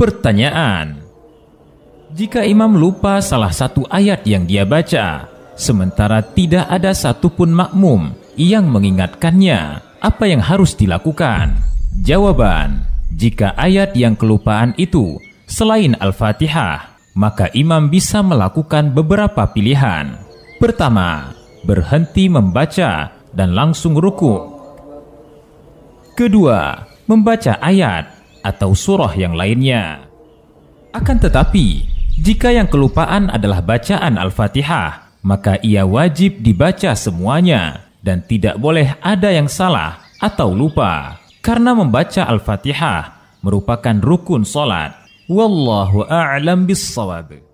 Pertanyaan: Jika imam lupa salah satu ayat yang dia baca, sementara tidak ada satupun makmum yang mengingatkannya, apa yang harus dilakukan? Jawaban: Jika ayat yang kelupaan itu selain Al-Fatihah, maka imam bisa melakukan beberapa pilihan. Pertama, berhenti membaca dan langsung ruku. Kedua, membaca ayat atau surah yang lainnya. Akan tetapi, jika yang kelupaan adalah bacaan Al-Fatihah, maka ia wajib dibaca semuanya dan tidak boleh ada yang salah atau lupa. Karena membaca Al-Fatihah merupakan rukun salat. Wallahu a'lam bissawab.